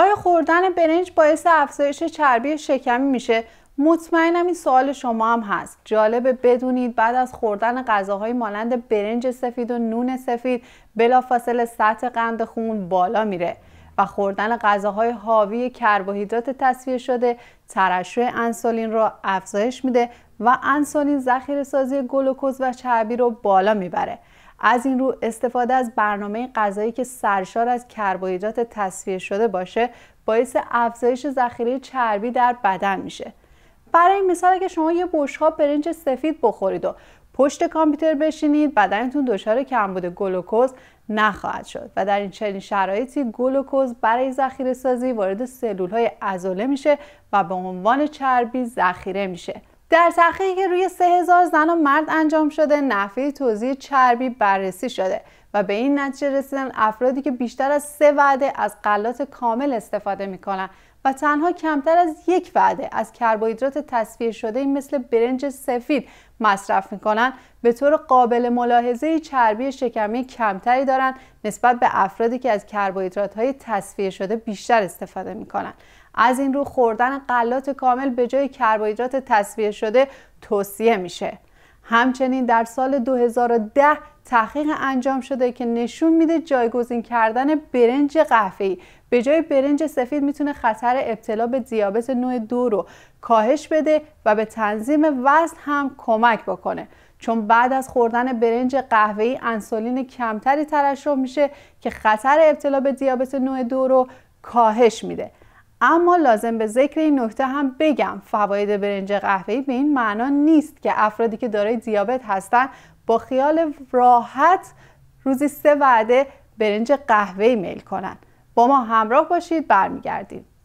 آیا خوردن برنج باعث افزایش چربی شکمی میشه؟ مطمئنم این سوال شما هم هست جالبه بدونید بعد از خوردن غذاهای مانند برنج سفید و نون سفید بلافاصله سطح قند خون بالا میره و خوردن غذاهای حاوی کربوهیدرات تصفیه شده ترشح انسولین را افزایش میده و انسولین ذخیره سازی گلوکوز و چربی رو بالا میبره از این رو استفاده از برنامه غذایی که سرشار از کربوهیدرات تصفیه شده باشه باعث افزایش ذخیره چربی در بدن میشه برای مثال اگه شما یه بشقاب برنج سفید بخورید و پشت کامپیوتر بشینید بدنتون دچار کمبود گلوکوز نخواهد شد و در این چنین شرایطی گلوکوز برای ذخیره سازی وارد سلول های عضله میشه و به عنوان چربی ذخیره میشه در تحقیقی که روی 3000 زن و مرد انجام شده نحوه توزیع چربی بررسی شده و به این نتیجه رسیدن افرادی که بیشتر از سه وعده از غلات کامل استفاده میکنن و تنها کمتر از یک وعده از کربوهیدرات تصفیه شده مثل برنج سفید مصرف میکنن به طور قابل ملاحظه چربی شکمی کمتری دارند نسبت به افرادی که از کربوهیدرات های تصفیه شده بیشتر استفاده میکنن از این رو خوردن غلات کامل به جای کربوهیدرات تصفیه شده توصیه میشه همچنین در سال 2010 تحقیق انجام شده که نشون میده جایگزین کردن برنج قهوه‌ای به جای برنج سفید میتونه خطر ابتلا به دیابت نوع دو رو کاهش بده و به تنظیم وزن هم کمک بکنه چون بعد از خوردن برنج قهوه‌ای انسولین کمتری ترشح میشه که خطر ابتلا به دیابت نوع دو رو کاهش میده اما لازم به ذکر این نکته هم بگم فواید برنج قهوه‌ای به این معنا نیست که افرادی که دارای دیابت هستند با خیال راحت روزی سه وعده برنج قهوه‌ای میل کنند با ما همراه باشید برمیگردیم